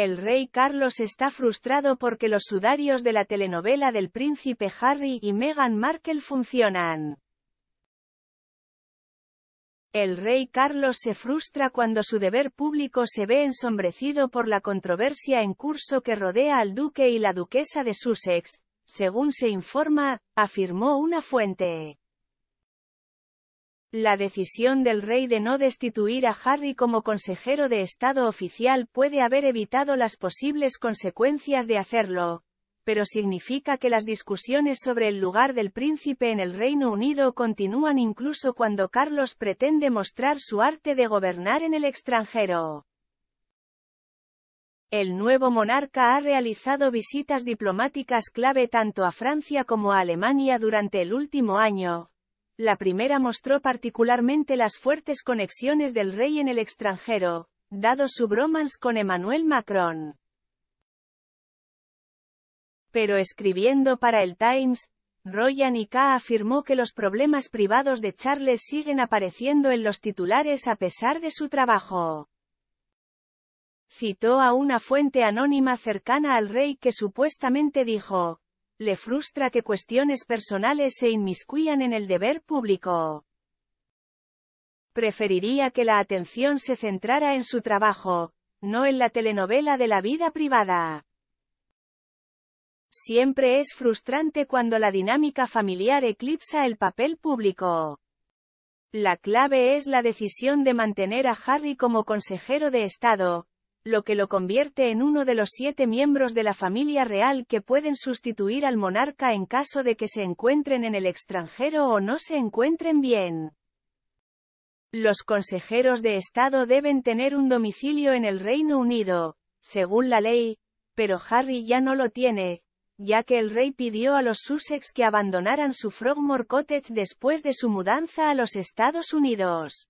El rey Carlos está frustrado porque los sudarios de la telenovela del príncipe Harry y Meghan Markle funcionan. El rey Carlos se frustra cuando su deber público se ve ensombrecido por la controversia en curso que rodea al duque y la duquesa de Sussex, según se informa, afirmó una fuente. La decisión del rey de no destituir a Harry como consejero de Estado oficial puede haber evitado las posibles consecuencias de hacerlo, pero significa que las discusiones sobre el lugar del príncipe en el Reino Unido continúan incluso cuando Carlos pretende mostrar su arte de gobernar en el extranjero. El nuevo monarca ha realizado visitas diplomáticas clave tanto a Francia como a Alemania durante el último año, la primera mostró particularmente las fuertes conexiones del rey en el extranjero, dado su bromance con Emmanuel Macron. Pero escribiendo para el Times, Royan y afirmó que los problemas privados de Charles siguen apareciendo en los titulares a pesar de su trabajo. Citó a una fuente anónima cercana al rey que supuestamente dijo, le frustra que cuestiones personales se inmiscuyan en el deber público. Preferiría que la atención se centrara en su trabajo, no en la telenovela de la vida privada. Siempre es frustrante cuando la dinámica familiar eclipsa el papel público. La clave es la decisión de mantener a Harry como consejero de Estado, lo que lo convierte en uno de los siete miembros de la familia real que pueden sustituir al monarca en caso de que se encuentren en el extranjero o no se encuentren bien. Los consejeros de Estado deben tener un domicilio en el Reino Unido, según la ley, pero Harry ya no lo tiene, ya que el rey pidió a los Sussex que abandonaran su Frogmore Cottage después de su mudanza a los Estados Unidos.